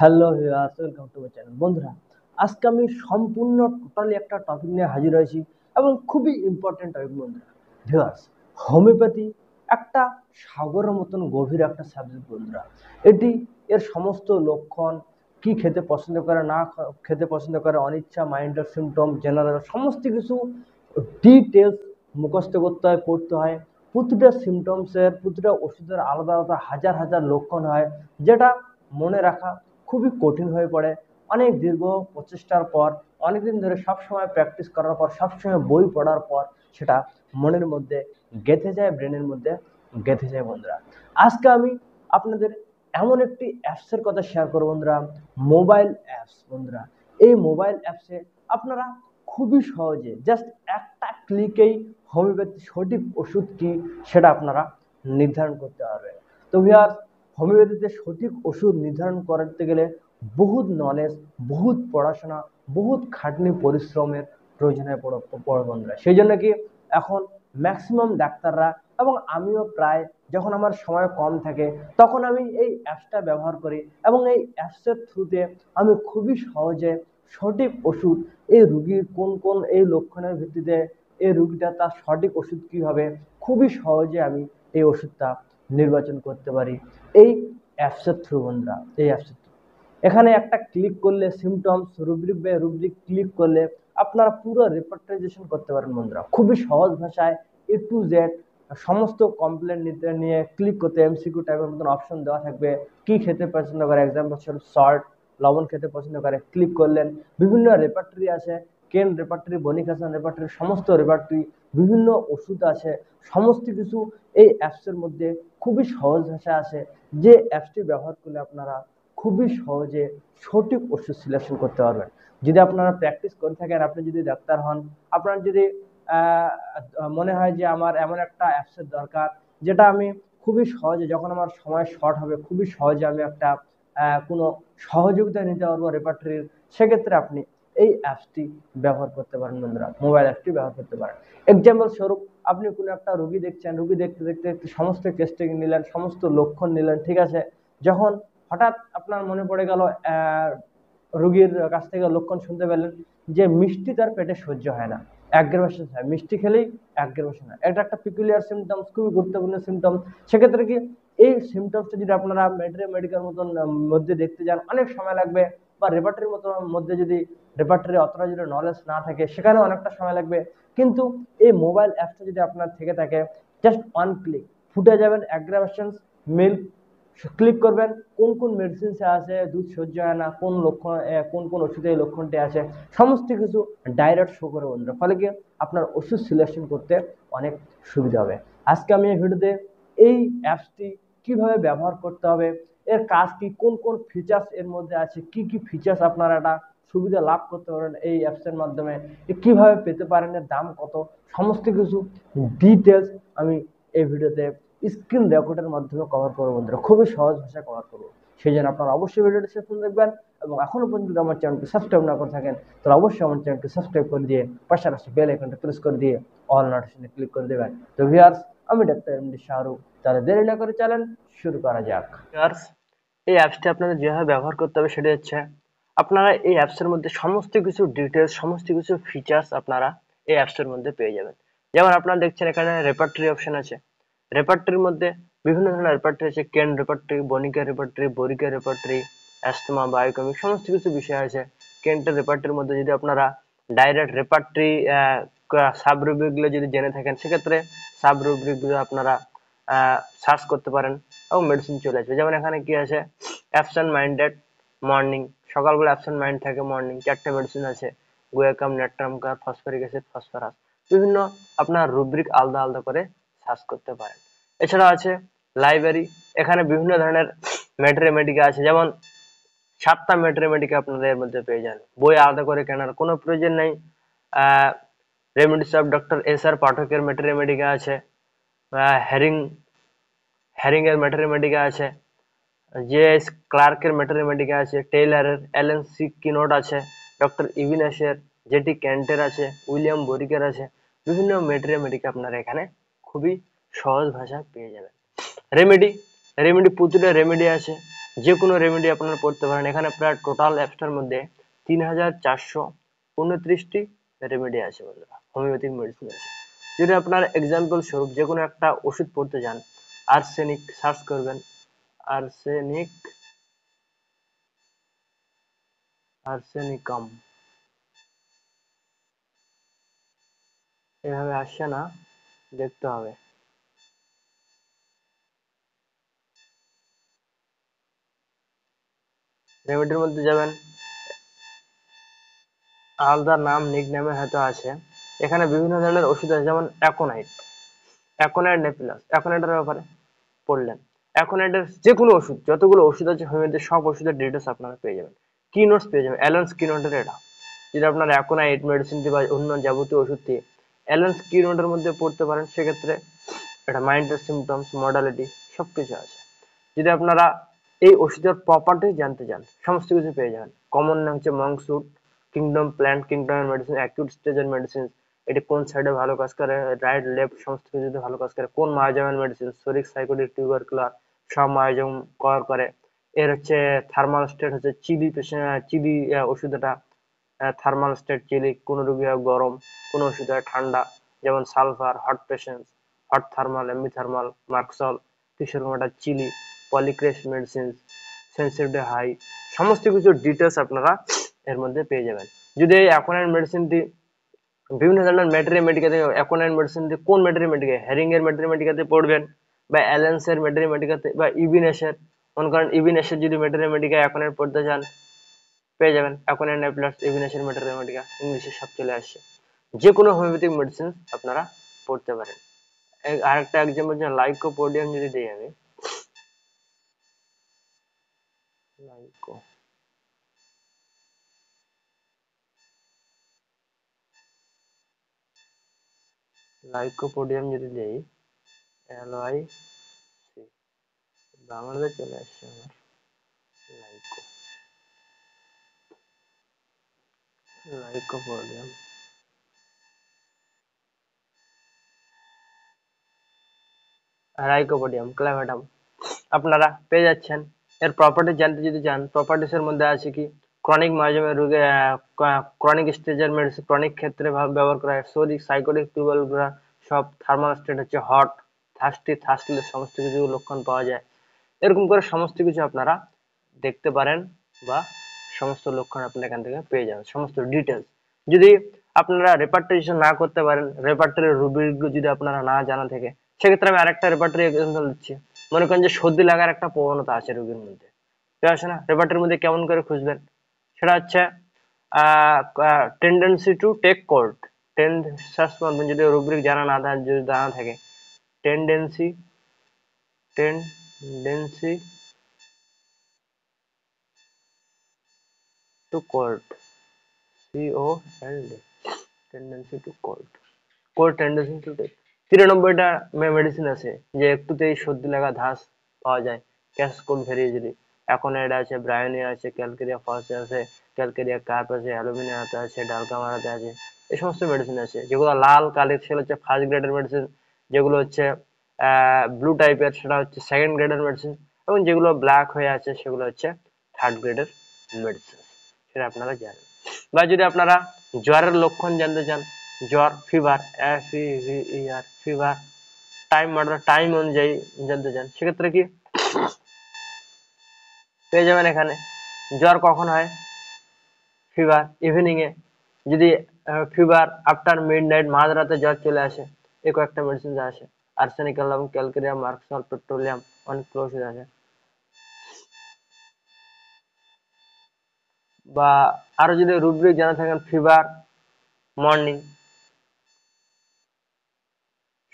Hello viewers welcome to my channel বন্ধুরা আজকে আমি সম্পূর্ণ টোটালি একটা টপিক নিয়ে হাজির হয়েছি এবং খুবই ইম্পর্টেন্ট টপিক বন্ধুরা ভিউয়ার্স হোমিওপ্যাথি একটা সাগরের মতন গভীর একটা সাবজেক্ট বন্ধুরা এটি এর সমস্ত লক্ষণ কি খেতে পছন্দ করে না খেতে পছন্দ করে অনিচ্ছা মাইন্ডের সিমটম জেনারেল সমস্ত কিছু ডিটেলস মুখস্থ করতে হয় পড়তে হয় প্রতিটা সিমটমসের প্রতিটা ওষুধের আলাদা আলাদা হাজার হাজার লক্ষণ হয় যেটা মনে রাখা খুবই কঠিন হয়ে পড়ে অনেক দীর্ঘ প্রচেষ্টার পর অনেকদিন ধরে সবসময় প্র্যাকটিস করার পর সবসময় বই পড়ার পর সেটা মনের মধ্যে গেঁথে যায় ব্রেনের মধ্যে গেঁথে যায় বন্ধুরা আজকে আমি আপনাদের এমন একটি অ্যাপসের কথা শেয়ার করব বন্ধুরা মোবাইল অ্যাপস বন্ধুরা এই মোবাইল অ্যাপসে আপনারা খুবই সহজে জাস্ট একটা ক্লিকেই হোমিওপ্যাথি সঠিক ওষুধ কি সেটা আপনারা নির্ধারণ করতে পারবেন তো ভিয়ার হোমিওপ্যাথিতে সঠিক ওষুধ নির্ধারণ করতে গেলে বহুত নলেজ বহুত পড়াশোনা বহুত খাটনি পরিশ্রমের প্রয়োজন হয়ে পড়ে বন্ধুরা সেই জন্য কি এখন ম্যাক্সিমাম ডাক্তাররা এবং আমিও প্রায় যখন আমার সময় কম থাকে তখন আমি এই অ্যাপসটা ব্যবহার করি এবং এই অ্যাপসের থ্রুতে আমি খুবই সহজে সঠিক ওষুধ এই রুগীর কোন কোন এই লক্ষণের ভিত্তিতে এই রুগীটা তার সঠিক ওষুধ কী হবে খুবই সহজে আমি এই ওষুধটা নির্বাচন করতে পারি এই অ্যাপসের থ্রু বন্ধুরা এই অ্যাপসের থ্রু এখানে একটা ক্লিক করলে symptoms rubric by rubric click করলে আপনারা পুরো রিপোর্টাইজেশন করতে পারেন বন্ধুরা খুবই সহজ ভাষায় এ টু জেড সমস্ত কমপ্লেন নিতে নিয়ে ক্লিক করতে এমসিকিউ টাইপের মতন অপশন দেওয়া থাকবে কি খেতে পছন্দ করে এক্সাম্পল সল্ট লবণ খেতে পছন্দ করে ক্লিক করলেন বিভিন্ন রেপার্টরি আছে কেন রেপার্টরি বনিক হাসান রেপার্টরি সমস্ত রেপার্টরি বিভিন্ন ওষুধ আছে সমস্ত কিছু এই অ্যাপসের মধ্যে খুবই সহজ ভাষায় আছে যে অ্যাপসটি ব্যবহার করলে আপনারা খুবই সহজে সঠিক ওষুধ সিলেকশন করতে পারবেন যদি আপনারা প্র্যাকটিস করে থাকেন আপনি যদি ডাক্তার হন আপনার যদি মনে হয় যে আমার এমন একটা অ্যাপসের দরকার যেটা আমি খুবই সহজে যখন আমার সময় শর্ট হবে খুবই সহজে আমি একটা কোনো সহযোগিতা নিতে পারবো রেপার্টরির সেক্ষেত্রে আপনি এই অ্যাপসটি ব্যবহার করতে পারেন বন্ধুরা মোবাইল অ্যাপসটি ব্যবহার করতে পারেন এক্সাম্পল স্বরূপ আপনি কোনো একটা রুগী দেখছেন রুগী দেখতে দেখতে দেখতে সমস্ত টেস্টিং নিলেন সমস্ত লক্ষণ নিলেন ঠিক আছে যখন হঠাৎ আপনার মনে পড়ে গেল রুগীর কাছ থেকে লক্ষণ শুনতে পেলেন যে মিষ্টি তার পেটে সহ্য হয় না অ্যাগ্রেভেশন হয় মিষ্টি খেলেই অ্যাগ্রেভেশন হয় এটা একটা পিকুলিয়ার সিমটমস খুবই গুরুত্বপূর্ণ সিমটম সেক্ষেত্রে কি এই সিমটমসটা যদি আপনারা মেড্রে মেডিকেল মতন মধ্যে দেখতে যান অনেক সময় লাগবে বা রেপার্টের মতো মধ্যে যদি রেপার্টারি অতটা যদি নলেজ না থাকে সেখানে অনেকটা সময় লাগবে কিন্তু এই মোবাইল অ্যাপটা যদি আপনার থেকে থাকে জাস্ট ওয়ান ক্লিক ফুটে যাবেন অ্যাগ্রাভেশনস মিল ক্লিক করবেন কোন কোন মেডিসিনসে আছে দুধ সহ্য হয় না কোন লক্ষণ কোন কোন ওষুধে এই লক্ষণটি আছে সমস্ত কিছু ডাইরেক্ট শো করে বন্ধুরা ফলে কি আপনার ওষুধ সিলেকশন করতে অনেক সুবিধা হবে আজকে আমি এই ভিডিওতে এই অ্যাপসটি কীভাবে ব্যবহার করতে হবে এর কাজ কি কোন কোন ফিচার্স এর মধ্যে আছে কি কি ফিচার্স আপনারা এটা সুবিধা লাভ করতে পারেন এই অ্যাপসের মাধ্যমে কিভাবে পেতে পারেন এর দাম কত সমস্ত কিছু ডিটেলস আমি এই ভিডিওতে স্ক্রিন রেকর্ডের মাধ্যমে কভার করবো বন্ধুরা খুবই সহজ ভাষায় কভার করবো সেই জন্য আপনারা অবশ্যই ভিডিওটি শেষ পর্যন্ত দেখবেন এবং এখনও পর্যন্ত আমার চ্যানেলটি সাবস্ক্রাইব না করে থাকেন তাহলে অবশ্যই আমার চ্যানেলটি সাবস্ক্রাইব করে দিয়ে পাশাপাশি বেল আইকনটা প্রেস করে দিয়ে অল নোটিফিকেশনে ক্লিক করে দেবেন তো ভিউয়ার্স আমি ডাক্তার এম ডি শাহরুখ তাহলে দেরি না করে চলেন শুরু করা যাক ভিউয়ার্স এই অ্যাপসটি আপনাদের যেভাবে ব্যবহার করতে হবে সেটি হচ্ছে আপনারা এই অ্যাপসের মধ্যে সমস্ত কিছু ডিটেলস সমস্ত কিছু ফিচার্স আপনারা এই অ্যাপসের মধ্যে পেয়ে যাবেন যেমন আপনারা দেখছেন এখানে রেপার্টরি অপশন আছে রেপার্টরির মধ্যে বিভিন্ন ধরনের রেপার্টরি আছে কেন রেপার্টরি বনিকা repertory Boericke repertory asthma biochemic সমস্ত কিছু বিষয় আছে কেন্টের রেপার্টরির মধ্যে যদি আপনারা ডাইরেক্ট রেপার্টরি সাব রুব্রিকগুলো যদি জেনে থাকেন সেক্ষেত্রে সাব রুব্রিকগুলো আপনারা সার্চ করতে পারেন এবং মেডিসিন চলে আসবে যেমন এখানে কি আছে অ্যাবসেন্ট মাইন্ডেড মর্নিং সকালবেলা অ্যাবসেন্ট মাইন্ড থাকে মর্নিং চারটে মেডিসিন আছে গোয়াকাম নেট্রামকা ফসফরিক অ্যাসিড ফসফরাস বিভিন্ন আপনার রুব্রিক আলাদা আলাদা করে সার্চ করতে পারেন এছাড়া আছে লাইব্রেরি এখানে বিভিন্ন ধরনের ম্যাট্রিমেটিকা আছে যেমন সাতটা ম্যাট্রিমেটিকা আপনারা এর মধ্যে পেয়ে যান বই আলাদা করে কেনার কোনো প্রয়োজন নেই remedies of doctor S R পাঠকের মেডিকা আছে হ্যারিং হ্যারিংয়ের ম্যাট্রিমেটিকা আছে জেএস ক্লার্কের ম্যাটারিমেটিকা আছে টেইলারের এন সি কিনোট আছে ডক্টর ইভিনাসের জেটি ক্যান্টের আছে উইলিয়াম বরিকের আছে বিভিন্ন ম্যাটারিমেটিকা আপনারা এখানে খুবই সহজ ভাষায় পেয়ে যাবেন রেমেডি রেমেডি প্রতিটা রেমেডি আছে যে কোনো রেমেডি আপনারা পড়তে পারেন এখানে প্রায় টোটাল অ্যাপসটার মধ্যে তিন হাজার চারশো উনত্রিশটি রেমেডি আছে বন্ধুরা হোমিওপ্যাথিক মেডিসিন আছে যদি আপনার এক্সাম্পল স্বরূপ যে কোনো একটা ওষুধ পড়তে যান আর্সেনিক সার্চ করবেন আর্সেনিক আর্সেনিকম এভাবে আসছে না দেখতে হবে রেমেডির মধ্যে যাবেন আলাদা নাম নিক নামে হয়তো আছে এখানে বিভিন্ন ধরনের ওষুধ আছে যেমন অ্যাকোনাইট অ্যাকোনাইট নেপিলাস অ্যাকোনাইটের ব্যাপারে পড়লেন এখন এটা যে কোনো ওষুধ যতগুলো ওষুধ আছে হোমিওপ্যাথি সব ওষুধের ডিটেলস আপনারা পেয়ে যাবেন কি নোটস পেয়ে যাবেন অ্যালান্স কি নোটের এটা যেটা আপনারা এখন এইট মেডিসিন দিয়ে বা অন্য যাবতীয় ওষুধ দিয়ে অ্যালান্স কি নোটের মধ্যে পড়তে পারেন সেক্ষেত্রে এটা মাইন্ডের সিমটমস মডালিটি সব কিছু আছে যদি আপনারা এই ওষুধের প্রপার্টি জানতে চান সমস্ত কিছু পেয়ে যাবেন কমন নাম হচ্ছে মংসুট কিংডম প্ল্যান্ট কিংডমের মেডিসিন অ্যাকিউট স্টেজের মেডিসিন এটি কোন সাইডে ভালো কাজ করে রাইট লেফট সমস্ত যদি ভালো কাজ করে কোন মায়োজাইমাল মেডিসিন সোরিক টিউবার ক্লার সব মায়োজম কভার করে এর হচ্ছে থার্মাল স্টেট হচ্ছে চিলি চিলি ওষুধটা থার্মাল স্টেট চিলি কোন রোগী হয় গরম কোনো ওষুধ হয় ঠান্ডা যেমন sulphur hot patient hot thermal এমবি থার্মাল মার্কসল কিশোরমাটা chilly polychrest medicine sensitive high সমস্ত কিছু ডিটেলস আপনারা এর মধ্যে পেয়ে যাবেন যদি এই অ্যাকোনাইট মেডিসিনটি বিভিন্ন ধরনের ম্যাটেরিয়ামেডিকা থেকে অ্যাকোনাইট মেডিসিন থেকে কোন ম্যাটেরিয়ামেডিকা থেকে হেরিংগার ম্যাটেরিয়ামেডিকা থেকে পড়বেন বা অ্যালানসের ম্যাটেরিয়ামেডিকা তে বা ইভিনেসার কোন কারণে ইভিনেসার যদি ম্যাটেরিয়ামেডিকায় অ্যাকোনাইট পড়তে যান পেয়ে যাবেন অ্যাকোনাইট না প্লাস ইভিনেসার ম্যাটেরিয়ামেডিকা থেকে সব চলে আসবে যে কোনো হোমিওপ্যাথিক মেডিসিন আপনারা পড়তে পারেন আরেকটা एग्जांपल জানা লাইকোপোডিয়াম যদি দেয় লাইকোপোডিয়াম লাইকোপোডিয়াম যদি দেই এল ওয়াই সি বাংলাতে চলে আসছে আমার লাইকো লাইকোপোডিয়াম লাইকোপোডিয়াম ক্ল্যাভাটাম আপনারা পেয়ে যাচ্ছেন এর প্রপার্টি জানতে যদি চান প্রপার্টিসের মধ্যে আছে কি ক্রনিক মাঝামে রোগে ক্রনিক স্টেজের মেডিসিন ক্রনিক ক্ষেত্রে ব্যবহার করা হয় সোরিক সাইকোটিক টিউবালগুলা সব থার্মাল স্টেট হচ্ছে হট থার্স্টি থার্স্টলের সমস্ত কিছু লক্ষণ পাওয়া যায় এরকম করে সমস্ত কিছু আপনারা দেখতে পারেন বা সমস্ত লক্ষণ আপনি এখান থেকে পেয়ে যাবেন সমস্ত ডিটেলস যদি আপনারা রেপার্টাইজেশন না করতে পারেন রেপার্টারির রুবিগুলো যদি আপনারা না জানা থাকে সেক্ষেত্রে আমি আরেকটা রেপার্টারি এক্সাম্পল দিচ্ছি মনে করেন যে সর্দি লাগার একটা প্রবণতা আছে রুগীর মধ্যে ঠিক আছে না রেপার্টারির মধ্যে কেমন করে খুঁজবেন છા tendency to take cold tendency સમાન મે જો રબ્રિક જાના ના આધાર જો દા થકે ટ્રેન્ડન્સી ટેન્ડન્સી ટુ કોર સી ઓ and tendency to cold cold tendency to take 3 નંબર ડા મે મેડિસિન છે જે એક તો તે શુદ્ધ લગા ધાસ પાવા જાય કે સ્કુલ ફેરિજ অ্যাকোনাইড আছে ব্রায়োনিয়া আছে ক্যালকেরিয়া ফার্স্ট আছে ক্যালকেরিয়া কার্প আছে অ্যালুমিনিয়াম আছে ডালকা মারাতে আছে এই সমস্ত মেডিসিন আছে যেগুলো লাল কালি সেগুলো হচ্ছে ফার্স্ট গ্রেডের মেডিসিন যেগুলো হচ্ছে ব্লু টাইপের সেটা হচ্ছে সেকেন্ড গ্রেডের মেডিসিন এবং যেগুলো ব্ল্যাক হয়ে আছে সেগুলো হচ্ছে থার্ড গ্রেডের মেডিসিন সেটা আপনারা জানেন বা যদি আপনারা জ্বরের লক্ষণ জানতে চান জ্বর ফিভার এফ ফিভার টাইম মার্ডার টাইম অনুযায়ী জানতে চান সেক্ষেত্রে কি পেয়ে যাবেন এখানে জ্বর কখন হয় ফিভার ইভিনিংয়ে যদি ফিভার আফটার মিড নাইট মাঝরাতে জ্বর চলে আসে এ কয়েকটা মেডিসিন যা আসে আর্সেনিক অ্যালবাম ক্যালকেরিয়াম মার্কসল পেট্রোলিয়াম অনেক হয়ে আসে বা আরো যদি রুব্রিক জানা থাকেন ফিভার মর্নিং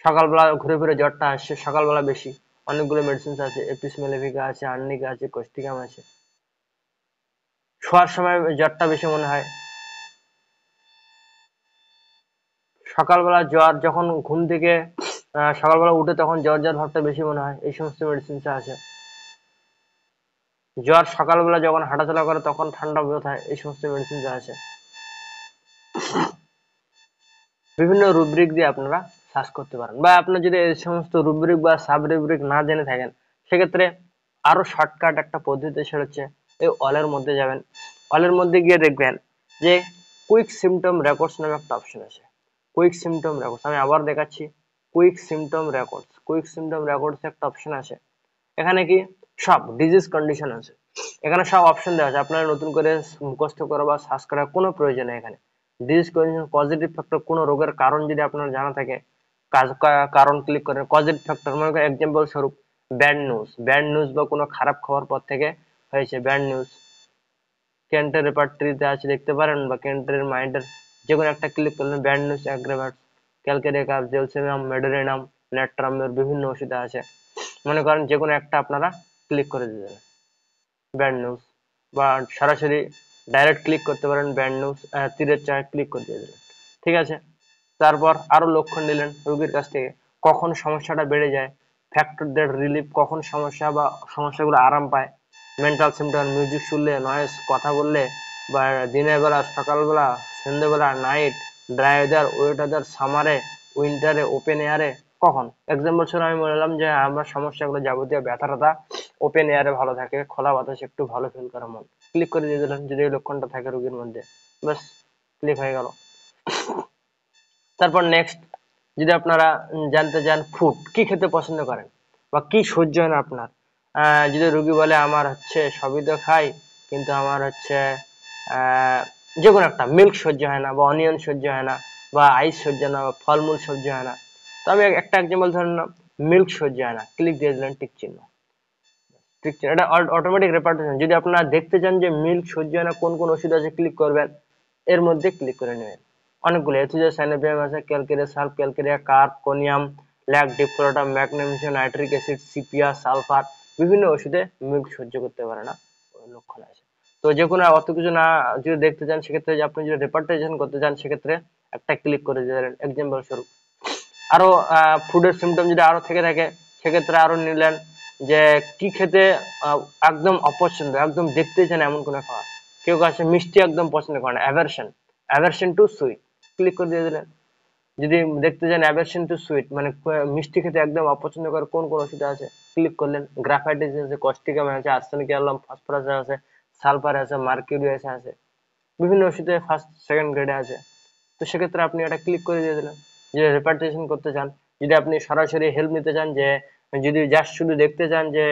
সকালবেলা ঘুরে ফিরে জ্বরটা আসছে সকালবেলা বেশি অনেকগুলো মেডিসিন আছে এপিস মেলেভিকা আছে আর্নিকা আছে কোস্টিকাম আছে শোয়ার সময় জ্বরটা বেশি মনে হয় সকালবেলা জ্বর যখন ঘুম থেকে সকালবেলা উঠে তখন জ্বর জ্বর ভাবটা বেশি মনে হয় এই সমস্ত মেডিসিন আছে জ্বর সকালবেলা যখন হাঁটাচলা করে তখন ঠান্ডা বোধ হয় এই সমস্ত মেডিসিন আছে বিভিন্ন রুব্রিক দিয়ে আপনারা সার্চ করতে পারেন বা আপনি যদি এই সমস্ত রুব্রিক বা সাব রুব্রিক না জেনে থাকেন সেক্ষেত্রে আরও শর্টকাট একটা পদ্ধতি সেটা হচ্ছে এই অলের মধ্যে যাবেন অলের মধ্যে গিয়ে দেখবেন যে কুইক সিমটম রেকর্ডস নামে একটা অপশন আছে কুইক সিমটম রেকর্ডস আমি আবার দেখাচ্ছি quick symptom records quick symptom records একটা অপশন আছে এখানে কি সব ডিজিজ কন্ডিশন আছে এখানে সব অপশন দেওয়া আছে আপনারা নতুন করে মুখস্থ করা বা সার্চ করার কোনো প্রয়োজন নেই এখানে ডিজিজ কন্ডিশন পজিটিভ ফ্যাক্টর কোনো রোগের কারণ যদি আপনার জানা থাকে কাজ কারণ ক্লিক করেন কজের ফ্যাক্টর মনে করেন এক্সাম্পল স্বরূপ ব্যাড নিউজ ব্যাড নিউজ বা কোনো খারাপ খবর পর থেকে হয়েছে ব্যাড নিউজ কেন্টের রেপার্ট্রিতে আছে দেখতে পারেন বা কেন্টের মাইন্ডের যে কোনো একটা ক্লিক করলেন ব্যাড নিউজ অ্যাগ্রেভার্ট ক্যালকেরেকাপ জেলসেমিয়াম মেডোরিনাম নেট্রামের বিভিন্ন ওষুধে আছে মনে করেন যে কোনো একটা আপনারা ক্লিক করে দিলেন ব্যাড নিউজ বা সরাসরি ডাইরেক্ট ক্লিক করতে পারেন ব্যান্ড নিউজ তীরের চায় ক্লিক করে দিয়ে দেবেন ঠিক আছে তারপর আরো লক্ষণ নিলেন রোগীর কাছ থেকে কখন সমস্যাটা বেড়ে যায় ফ্যাক্টর দ্যাট রিলিফ কখন সমস্যা বা সমস্যাগুলো আরাম পায় মেন্টাল সিমটম মিউজিক শুনলে নয়েস কথা বললে বা দিনের বেলা সকালবেলা সন্ধ্যেবেলা night dry weather wet weather সামারে উইন্টারে ওপেন এয়ারে কখন এক্সাম্পল শুনে আমি বললাম যে আমার সমস্যাগুলো যাবতীয় ব্যথা ব্যথাটা ওপেন এয়ারে ভালো থাকে খোলা বাতাস একটু ভালো ফিল করে মন ক্লিক করে দিয়ে দিলাম যদি লক্ষণটা থাকে রুগীর মধ্যে ব্যাস ক্লিক হয়ে গেল তারপর নেক্সট যদি আপনারা জানতে চান ফুড কি খেতে পছন্দ করেন বা কি সহ্য হয় না আপনার যদি রুগী বলে আমার হচ্ছে সবই তো খাই কিন্তু আমার হচ্ছে যে কোনো একটা মিল্ক সহ্য হয় না বা অনিয়ন সহ্য হয় না বা আইস সহ্য না বা ফলমূল সহ্য হয় না তো আমি একটা এক্সাম্পল ধরেন মিল্ক সহ্য হয় না ক্লিক দিয়ে দিলেন টিক চিহ্ন ঠিক চিহ্ন এটা অটোমেটিক রেপার্টেশন যদি আপনারা দেখতে চান যে মিল্ক সহ্য হয় না কোন কোন ওষুধ আছে ক্লিক করবেন এর মধ্যে ক্লিক করে নেবেন অনেকগুলো এথুজা সাইনোবিয়াম আছে calcarea calcarea carb conium lac defloratum magnesium nitric acid sepia sulphur বিভিন্ন ওষুধে মিল্ক সহ্য করতে পারে না লক্ষণ আছে তো যে কোনো অত কিছু না যদি দেখতে চান সেক্ষেত্রে যে আপনি যদি রেপার্টেশন করতে চান সেক্ষেত্রে একটা ক্লিক করে দিতে পারেন এক্সাম্পল স্বরূপ আরও ফুডের সিমটম যদি আরও থেকে থাকে সেক্ষেত্রে আরও নিলেন যে কি খেতে একদম অপছন্দ একদম দেখতে চান এমন কোনো খাওয়া কেউ কাছে মিষ্টি একদম পছন্দ করে না aversion aversion to sweet click করে দিয়ে দিলেন যদি দেখতে চান অ্যাভেশন টু সুইট মানে মিষ্টি খেতে একদম অপছন্দ করে কোন কোন ওষুধ আছে ক্লিক করলেন গ্রাফাইটিস আছে কস্টিকাম আছে আর্সেনিক অ্যালাম ফসফরাস আছে সালফার আছে মার্কিউরি আছে আছে বিভিন্ন ওষুধে ফার্স্ট সেকেন্ড গ্রেডে আছে তো সেক্ষেত্রে আপনি এটা ক্লিক করে দিয়ে দিলেন যদি রেপার্টেশন করতে চান যদি আপনি সরাসরি হেল্প নিতে চান যে যদি জাস্ট শুধু দেখতে চান যে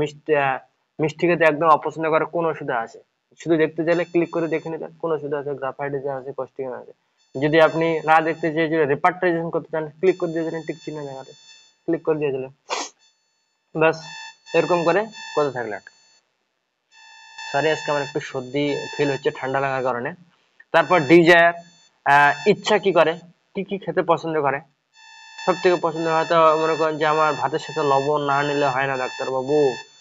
মিষ্টি মিষ্টি খেতে একদম অপছন্দ করে কোন ওষুধ আছে শুধু দেখতে চাইলে ক্লিক করে দেখে নিলেন কোন ওষুধ আছে গ্রাফাইটিস আছে কস্টিকাম আছে যদি আপনি না দেখতে চেয়ে যদি রিপার্টাইজেশন করতে চান ক্লিক করে দিয়ে দিলেন টিক চিহ্ন জায়গাতে ক্লিক করে দিয়ে দিলেন ব্যাস এরকম করে করতে থাকলেন সরি আজকে আমার একটু সর্দি ফিল হচ্ছে ঠান্ডা লাগার কারণে তারপর ডিজায়ার ইচ্ছা কি করে কি কি খেতে পছন্দ করে সব থেকে পছন্দ হয়তো মনে করেন যে আমার ভাতের সাথে লবণ না নিলে হয় না ডাক্তার বাবু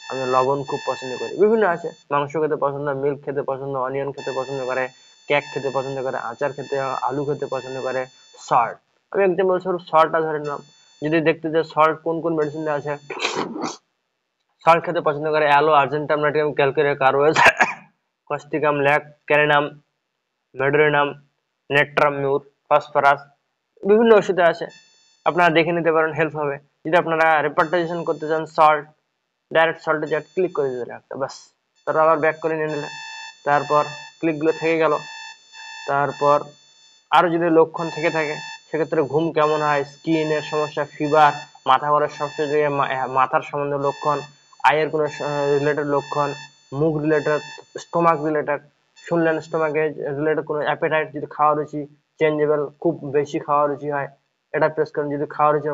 আমি লবণ খুব পছন্দ করি বিভিন্ন আছে মাংস খেতে পছন্দ মিল্ক খেতে পছন্দ অনিয়ন খেতে পছন্দ করে কেক খেতে পছন্দ করে আচার খেতে আলু খেতে পছন্দ করে সল্ট আমি এক্সাম্পল স্বরূপ সল্টটা ধরে নিলাম যদি দেখতে যে সল্ট কোন কোন মেডিসিন আছে সল্ট খেতে পছন্দ করে অ্যালো আর্জেন্টাম নাটিয়াম ক্যালকুলে কারোয়েজ causticum lac caninum medorrhinum natrum mur phosphorus বিভিন্ন ওষুধে আছে আপনারা দেখে নিতে পারেন হেল্প হবে যদি আপনারা রিপোর্টাইজেশন করতে চান সল্ট ডাইরেক্ট সল্টে জাস্ট ক্লিক করে দিতে একটা ব্যাস তারপর আবার ব্যাক করে নিয়ে নিলে তারপর ক্লিকগুলো থেকে গেল তারপর আরো যদি লক্ষণ থেকে থাকে সেক্ষেত্রে ঘুম কেমন হয় স্কিনের সমস্যা ফিভার মাথা ঘরের সমস্যা যে মাথার সম্বন্ধে লক্ষণ আয়ের কোনো রিলেটেড লক্ষণ মুখ রিলেটেড স্টোমাক রিলেটেড শুনলেন স্টোমাকে রিলেটেড কোনো অ্যাপেটাইট যদি খাওয়া রুচি চেঞ্জেবল খুব বেশি খাওয়া রুচি হয় এটা প্রেস করেন যদি খাওয়া রুচি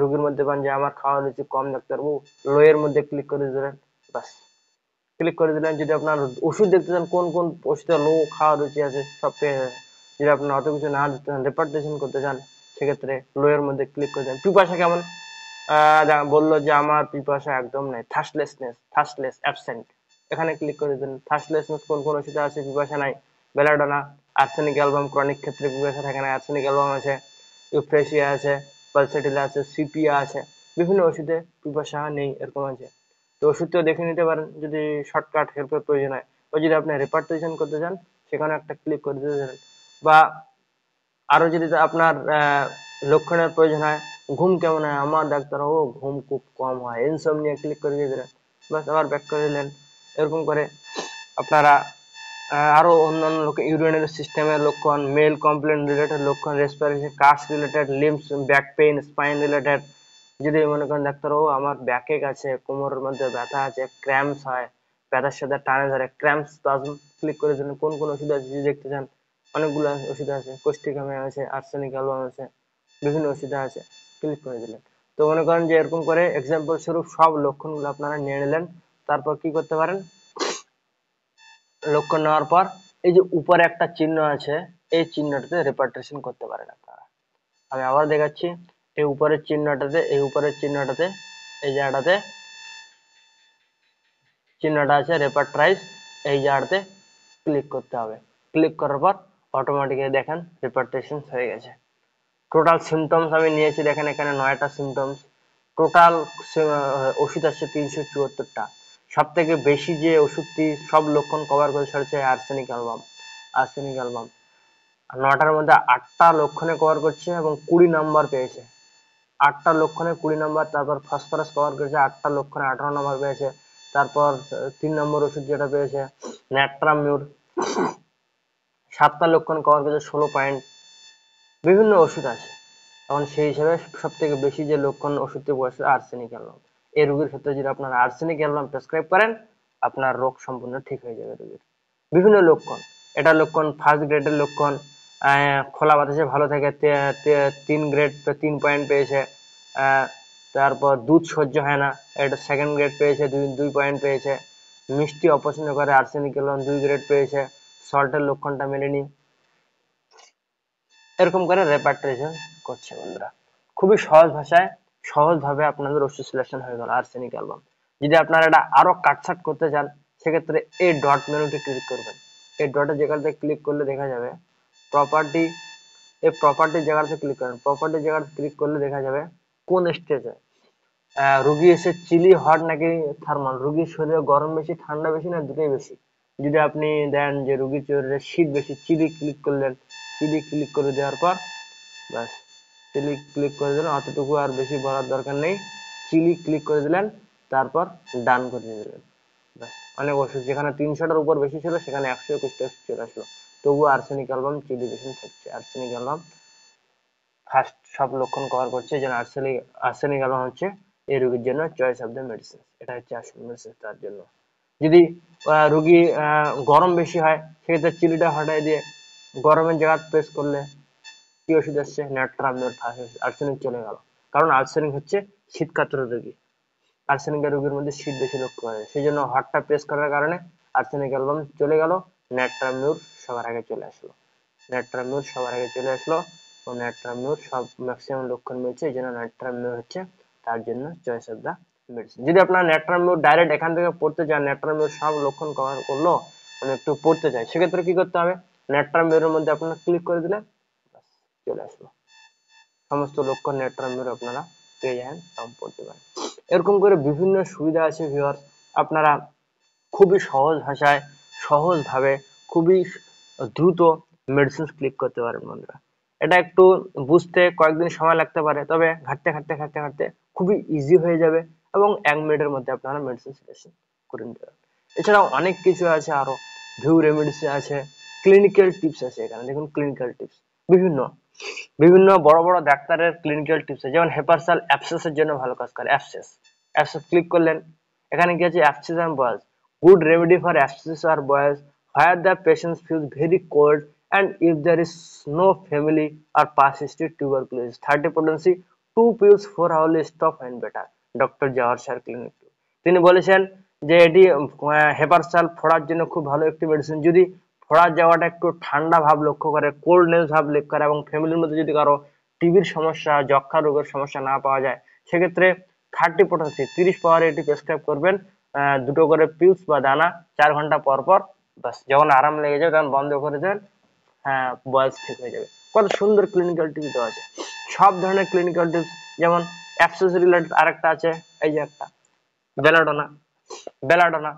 রুগীর মধ্যে পান যে আমার খাওয়া রুচি কম ডাক্তারবাবু লোয়ের মধ্যে ক্লিক করে দিলেন বাস ক্লিক করে দিলেন যদি আপনার ওষুধ দেখতে চান কোন কোন ওষুধে লো খাওয়া রুচি আছে সব পেয়ে যাবেন যদি আপনার অত কিছু না দিতে চান রেপার্টেশন করতে চান সেক্ষেত্রে লো এর মধ্যে ক্লিক করে দেন পিপাসা কেমন বললো যে আমার পিপাসা একদম নেই থার্সলেসনেস থার্সলেস অ্যাবসেন্ট এখানে ক্লিক করে দেন থার্সলেসনেস কোন কোন ওষুধে আছে পিপাসা নাই বেলাডোনা আর্সেনিক অ্যালবাম ক্রনিক ক্ষেত্রে পিপাসা থাকে না আর্সেনিক অ্যালবাম আছে ইউফ্রেশিয়া আছে পালসেটিলা আছে সিপিয়া আছে বিভিন্ন ওষুধে পিপাসা নেই এরকম আছে তো ওষুধটা দেখে নিতে পারেন যদি শর্টকাট হেল্পের প্রয়োজন হয় বা যদি আপনি রেপার্টেশন করতে চান সেখানে একটা ক্লিক করে দিতে পারেন বা আরও যদি আপনার লক্ষণের প্রয়োজন হয় ঘুম কেমন হয় আমার ডাক্তার ও ঘুম খুব কম হয় এনসব নিয়ে ক্লিক করে দিয়ে দিলেন বাস আবার ব্যাক করে দিলেন এরকম করে আপনারা আরও অন্যান্য লোক ইউরিনের সিস্টেমের লক্ষণ মেল কমপ্লেন রিলেটেড লক্ষণ রেসপিরেশন কাশ related limbs back pain spine related যদি মনে করেন ডাক্তারবাবু আমার ব্যাকে আছে কোমরের মধ্যে ব্যথা আছে ক্র্যাম্পস হয় ব্যথার সাথে টানে ধরে ক্র্যাম্পস স্পাজম ক্লিক করে জন্য কোন কোন ওষুধ আছে যদি দেখতে চান অনেকগুলো ওষুধ আছে কোষ্টিকামে আছে আর্সেনিক অ্যালোয়াম আছে বিভিন্ন ওষুধ আছে ক্লিক করে দিলেন তো মনে করেন যে এরকম করে এক্সাম্পল স্বরূপ সব লক্ষণগুলো আপনারা নিয়ে নিলেন তারপর কি করতে পারেন লক্ষণ নেওয়ার পর এই যে উপরে একটা চিহ্ন আছে এই চিহ্নটাতে রিপার্টেশন করতে পারেন আপনারা আমি আবার দেখাচ্ছি এই উপরের চিহ্নটাতে এই উপরের চিহ্নটাতে এই জায়গাটাতে চিহ্নটা আছে রেপার্ট্রাইজ এই জায়গাটাতে ক্লিক করতে হবে ক্লিক করার পর অটোমেটিক্যালি দেখেন রেপারটেশন হয়ে গেছে টোটাল সিমটমস আমি নিয়েছি দেখেন এখানে নয়টা সিমটমস টোটাল ওষুধ আসছে তিনশো চুয়াত্তরটা সব থেকে বেশি যে ওষুধটি সব লক্ষণ কভার করে সেটা হচ্ছে আর্সেনিক অ্যালবাম আর্সেনিক অ্যালবাম নটার মধ্যে আটটা লক্ষণে কভার করছে এবং কুড়ি নাম্বার পেয়েছে আটটা লক্ষণে কুড়ি নম্বর তারপর ফসফরাস কভার করেছে আটটা লক্ষণে আঠারো নম্বর পেয়েছে তারপর তিন নম্বর ওষুধ যেটা পেয়েছে ন্যাট্রামিউর সাতটা লক্ষণ কভার করেছে ষোলো পয়েন্ট বিভিন্ন ওষুধ আছে এখন সেই হিসাবে সব থেকে বেশি যে লক্ষণ ওষুধটি বসে আর্সেনিক অ্যালবাম এই রোগীর ক্ষেত্রে যদি আপনার আর্সেনিক অ্যালবাম প্রেসক্রাইব করেন আপনার রোগ সম্পূর্ণ ঠিক হয়ে যাবে রোগীর বিভিন্ন লক্ষণ এটা লক্ষণ ফার্স্ট গ্রেডের লক্ষণ খোলা বাতাসে ভালো থাকে তিন গ্রেড তিন পয়েন্ট পেয়েছে তারপর দুধ সহ্য হয় না এটা সেকেন্ড গ্রেড পেয়েছে দুই দুই পয়েন্ট পেয়েছে মিষ্টি অপছন্দ করে আর্সেনিক লোন দুই গ্রেড পেয়েছে সল্টের লক্ষণটা মেলেনি এরকম করে রেপার্টাইজেশন করছে বন্ধুরা খুবই সহজ ভাষায় সহজভাবে আপনাদের ওষুধ সিলেকশন হয়ে গেল আর্সেনিক অ্যালবাম যদি আপনারা এটা আরও কাটছাট করতে চান সেক্ষেত্রে এই ডট মেনুটি ক্লিক করবেন এই ডটে যেখানটা ক্লিক করলে দেখা যাবে প্রপার্টি এই প্রপার্টি জায়গাতে ক্লিক করেন প্রপার্টি জায়গাতে ক্লিক করলে দেখা যাবে কোন স্টেজে রুগী এসে চিলি হট নাকি থার্মাল রুগীর শরীরে গরম বেশি ঠান্ডা বেশি না দুটোই বেশি যদি আপনি দেন যে রুগীর শরীরে শীত বেশি চিলি ক্লিক করলেন চিলি ক্লিক করে দেওয়ার পর ব্যাস চিলি ক্লিক করে দিলেন অতটুকু আর বেশি বলার দরকার নেই চিলি ক্লিক করে দিলেন তারপর ডান করে দিলেন অনেক ওষুধ যেখানে তিনশোটার উপর বেশি ছিল সেখানে একশো একুশটা চলে আসলো তবুও আর্সেনিক অ্যালবাম চিলিভেশন থাকছে আর্সেনিক অ্যালবাম ফার্স্ট সব লক্ষণ কভার করছে যেন আর্সেনিক আর্সেনিক অ্যালবাম হচ্ছে এই রোগীর জন্য চয়েস অফ দ্য মেডিসিন এটা হচ্ছে আসল মেডিসিন তার জন্য যদি রোগী গরম বেশি হয় সেক্ষেত্রে চিলিটা হটাই দিয়ে গরমের জায়গা প্রেস করলে কি ওষুধ আসছে ন্যাট্রামনের আর্সেনিক চলে গেল কারণ আর্সেনিক হচ্ছে শীতকাতর রোগী আর্সেনিকের রোগীর মধ্যে শীত বেশি লক্ষ্য করে সেই জন্য হটটা প্রেস করার কারণে আর্সেনিক অ্যালবাম চলে গেল ন্যাট্রাম সবার আগে চলে আসলো ন্যাট্রাম সবার আগে চলে আসলো ও ন্যাট্রাম সব ম্যাক্সিমাম লক্ষণ মিলছে এই জন্য ন্যাট্রাম হচ্ছে তার জন্য চয়েস অফ দ্য মেডিসিন যদি আপনার ন্যাট্রাম ডাইরেক্ট এখান থেকে পড়তে চান ন্যাট্রাম সব লক্ষণ কভার করলো আমি একটু পড়তে চাই সেক্ষেত্রে কি করতে হবে ন্যাট্রাম মধ্যে আপনারা ক্লিক করে দিলে চলে আসলো সমস্ত লক্ষণ ন্যাট্রাম আপনারা পেয়ে যাবেন তখন পড়তে পারেন এরকম করে বিভিন্ন সুবিধা আছে ভিউয়ার্স আপনারা খুবই সহজ ভাষায় সহজভাবে খুবই দ্রুত মেডিসিন ক্লিক করতে পারেন বন্ধুরা এটা একটু বুঝতে কয়েকদিন সময় লাগতে পারে তবে ঘাটতে ঘাটতে ঘাটতে ঘাটতে খুবই ইজি হয়ে যাবে এবং এক মিনিটের মধ্যে আপনারা মেডিসিন সিলেকশন করে নিতে পারেন এছাড়াও অনেক কিছু আছে আরও ভিউ রেমেডিস আছে ক্লিনিক্যাল টিপস আছে এখানে দেখুন ক্লিনিক্যাল টিপস বিভিন্ন বিভিন্ন বড় বড় ডাক্তারের ক্লিনিক্যাল টিপস আছে যেমন হেপারসাল অ্যাপসেসের জন্য ভালো কাজ করে অ্যাপসেস অ্যাপসেস ক্লিক করলেন এখানে কি আছে abscesses and boils good remedy for abscesses or boils where the patient feels very cold and if there is no family or persistent tuberculosis. Third pregnancy, two pills for hourly stop and better. Doctor Jawahar sir clinic তিনি বলেছেন যে এটি হেপারসাল ফোড়ার জন্য খুব ভালো একটি medicine যদি ফোড়ার যাওয়াটা একটু ঠান্ডা ভাব লক্ষ্য করে কোল্ডনেস ভাব লক্ষ্য করে এবং ফ্যামিলির মধ্যে যদি কারো টিবির সমস্যা যক্ষা রোগের সমস্যা না পাওয়া যায় সেক্ষেত্রে থার্টি পোটেন্সি তিরিশ পাওয়ারে এটি প্রেসক্রাইব করবেন দুটো করে পিউস বা দানা চার ঘন্টা পর পর বাস যখন আরাম লেগে যাবে তখন বন্ধ করে দেন হ্যাঁ বয়স ঠিক হয়ে যাবে কত সুন্দর ক্লিনিক্যাল টিপস দেওয়া আছে সব ধরনের ক্লিনিক্যাল টিপস যেমন অ্যাপসেস রিলেটেড আরেকটা আছে এই যে একটা বেলাডোনা বেলাডোনা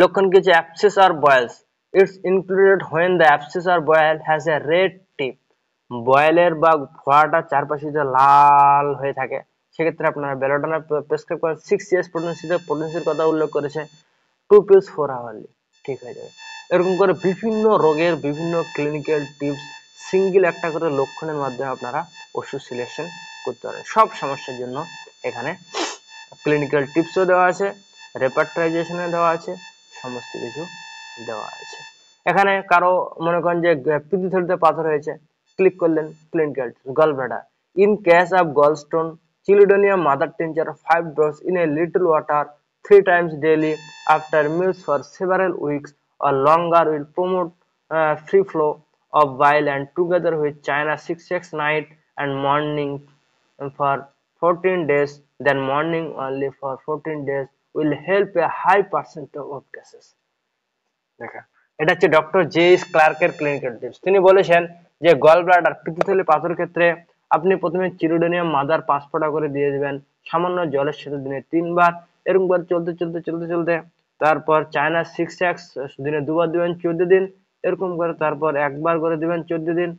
লক্ষণ কিছু অ্যাপসেস আর boils it's included when the abscesses or boil has a red tip বয়েলের বা ফোয়াটা চারপাশে যে লাল হয়ে থাকে সেক্ষেত্রে আপনার বেলোডোনা প্রেসক্রাইব করা সিক্স ইয়ার্স প্রেগনেন্সিতে প্রেগনেন্সির কথা উল্লেখ করেছে টু পিস ফোর আওয়ারলি ঠিক হয়ে যাবে এরকম করে বিভিন্ন রোগের বিভিন্ন ক্লিনিক্যাল টিপস সিঙ্গেল একটা করে লক্ষণের মাধ্যমে আপনারা ওষুধ সিলেকশন করতে পারেন সব সমস্যার জন্য এখানে ক্লিনিক্যাল টিপসও দেওয়া আছে রেপার্টাইজেশনে দেওয়া আছে সমস্ত কিছু দেওয়া আছে এখানে কারো মনে করেন যে থলিতে পাথর হয়েছে ক্লিক করলেন clinical gallbladder in case of gall stone Chilidonia mother tincture 5 drops in a little water 3 times daily after meals for several weeks or longer will promote uh, free flow of bile and together with China 6 x night and morning for 14 days then morning only for 14 days will help a high percentage of cases দেখা এটা হচ্ছে doctor J S ক্লার্কের clinical tips তিনি বলেছেন যে gall bladder পিত্তথলি পাথর ক্ষেত্রে আপনি প্রথমে চিরোডোনিয়াম মাদার পাঁচ ফোটা করে দিয়ে দেবেন সামান্য জলের সাথে দিনে তিনবার এরকম করে চলতে চলতে চলতে চলতে তারপর চায়না সিক্স এক্স দিনে দুবার দেবেন চোদ্দ দিন এরকম করে তারপর একবার করে দেবেন চোদ্দ দিন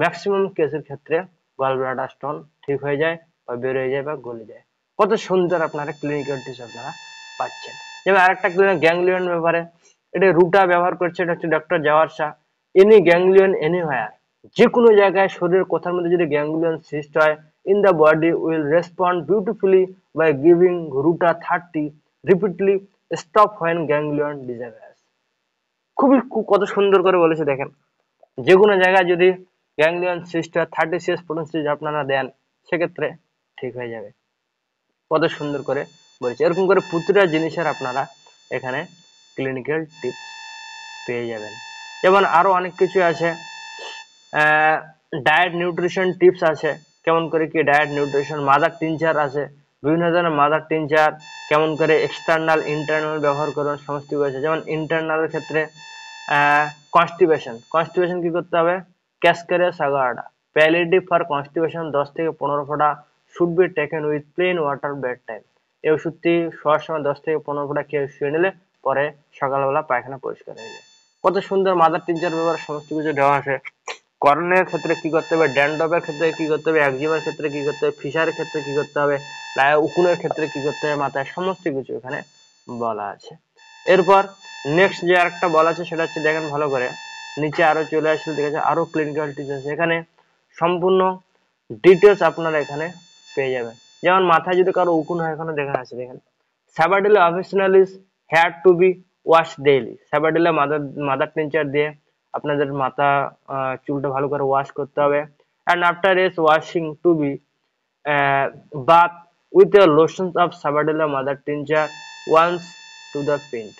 ম্যাক্সিমাম কেসের ক্ষেত্রে গলব্লাডার স্টোন ঠিক হয়ে যায় বা বেরোয় যায় বা গলে যায় কত সুন্দর আপনারা ক্লিনিক্যাল টিপস আপনারা পাচ্ছেন যেমন আরেকটা ক্লিনিক গ্যাংলিয়ন ব্যাপারে এটা রুটা ব্যবহার করছে এটা হচ্ছে doctor Jawahar Shah any ganglion anywhere যে কোনো জায়গায় শরীরের কোথার মধ্যে যদি গ্যাংগুলিয়ান সিস্ট হয় in the body will respond beautifully by giving ruta thirty repeatedly stop when ganglion disappears খুবই কত সুন্দর করে বলেছে দেখেন যে কোনো জায়গায় যদি গ্যাংলিয়ন হয় থার্টি সিএস প্রোটিন আপনারা দেন সেক্ষেত্রে ঠিক হয়ে যাবে কত সুন্দর করে বলেছে এরকম করে প্রতিটা জিনিসের আপনারা এখানে ক্লিনিক্যাল টিপস পেয়ে যাবেন যেমন আরও অনেক কিছু আছে ডায়েট নিউট্রিশন টিপস আছে কেমন করে কি ডায়েট নিউট্রিশন মাদার টিনচার আছে বিভিন্ন ধরনের মাদার টিনচার কেমন করে এক্সটার্নাল ইন্টারনাল ব্যবহার করবেন সমস্ত কিছু আছে যেমন ইন্টারনালের ক্ষেত্রে কনস্টিপেশন কনস্টিপেশন কি করতে হবে ক্যাসকারিয়া সাগারাটা প্যালিডি ফর কনস্টিপেশন দশ থেকে পনেরো ফোটা should be taken with plain water bedtime এই ওষুধটি শোয়ার সময় দশ থেকে পনেরো ফোটা খেয়ে শুয়ে নিলে পরে সকালবেলা পায়খানা পরিষ্কার হয়ে যায় কত সুন্দর মাদার টিনচার ব্যবহার সমস্ত কিছু দেওয়া আছে কর্নের ক্ষেত্রে কি করতে হবে ড্যান্ডবের ক্ষেত্রে কি করতে হবে একজিমার ক্ষেত্রে কি করতে হবে ফিশারের ক্ষেত্রে কি করতে হবে উকুনের ক্ষেত্রে কি করতে হবে মাথায় সমস্ত কিছু এখানে বলা আছে এরপর নেক্সট যে আরেকটা বলা আছে সেটা হচ্ছে দেখেন ভালো করে নিচে আরো চলে আসলে দেখা যাচ্ছে আরো ক্লিনিক্যাল টিচার্স এখানে সম্পূর্ণ ডিটেলস আপনারা এখানে পেয়ে যাবেন যেমন মাথায় যদি কারো উকুন হয় এখানে দেখা আছে দেখেন sabadilla officinalis hair to be wash daily sabadilla mother mother tincture দিয়ে আপনাদের মাথা চুলটা ভালো করে ওয়াশ করতে হবে and after as washing to be bath with the lotion of sabadilla mother tincture once to the pint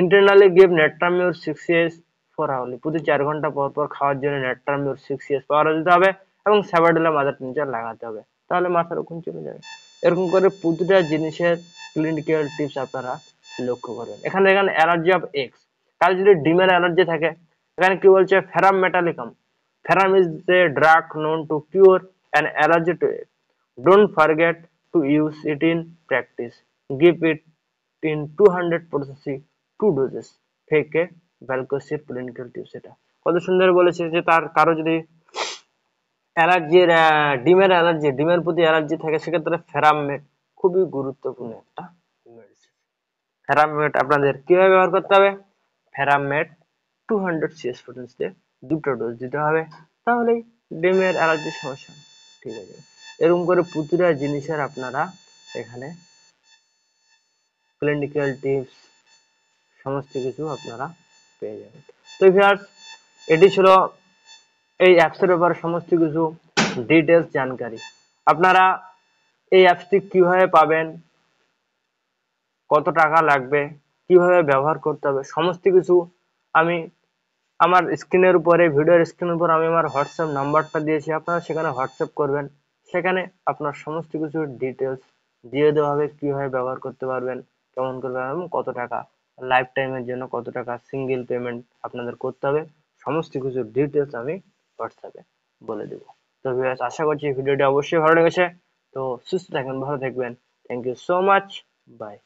internally give natrum mur six years four hourly প্রতি চার ঘন্টা পর পর খাওয়ার জন্য নেট্রামিওর সিক্স ইয়ার্স পাওয়ার দিতে হবে এবং সাবাডেলা মাদার টিনচার লাগাতে হবে তাহলে মাথার ওখানে চলে যাবে এরকম করে প্রতিটা জিনিসের ক্লিনিক্যাল টিপস আপনারা লক্ষ্য করবেন এখানে এখানে অ্যালার্জি অফ এক্স কারো যদি ডিমের অ্যালার্জি থাকে এখানে কি বলছে ferrum metallicum ferrum is a drug known to cure an allergy to it don't forget to use it in practice give it in two hundred প্রসেসি টু ডোজেস ফেকে ভ্যালকোসি ক্লিনিক্যাল টিপস সেটা কত সুন্দর বলেছে যে তার কারো যদি অ্যালার্জির ডিমের অ্যালার্জি ডিমের প্রতি অ্যালার্জি থাকে সেক্ষেত্রে ফেরামেট খুবই গুরুত্বপূর্ণ একটা ফেরাম ফেরামেট আপনাদের কিভাবে ব্যবহার করতে হবে ফেরামেট টু হান্ড্রেড সিএস প্রোটিনসদের দুটো ডোজ দিতে হবে তাহলেই ডিমের অ্যালার্জি সমস্যা ঠিক আছে এরকম করে প্রতিটা জিনিসের আপনারা এখানে ক্লিনিক্যাল টিপস সমস্ত কিছু আপনারা পেয়ে যাবেন তো ভিউয়ার্স এটি ছিল এই অ্যাপসের ব্যাপারে সমস্ত কিছু ডিটেলস জানকারি আপনারা এই অ্যাপসটি কিভাবে পাবেন কত টাকা লাগবে কিভাবে ব্যবহার করতে হবে সমস্ত কিছু আমি আমার স্ক্রিনের উপরে ভিডিওর স্ক্রিনের উপর আমি আমার হোয়াটসঅ্যাপ নাম্বারটা দিয়েছি আপনারা সেখানে হোয়াটসঅ্যাপ করবেন সেখানে আপনার সমস্ত কিছু ডিটেলস দিয়ে দেওয়া হবে কীভাবে ব্যবহার করতে পারবেন কেমন করবেন এবং কত টাকা লাইফ টাইমের জন্য কত টাকা সিঙ্গেল পেমেন্ট আপনাদের করতে হবে সমস্ত কিছু ডিটেলস আমি হোয়াটসঅ্যাপে বলে দেবো তো ভিউয়ার্স আশা করছি ভিডিওটি অবশ্যই ভালো লেগেছে তো সুস্থ থাকবেন ভালো থাকবেন thank you so much by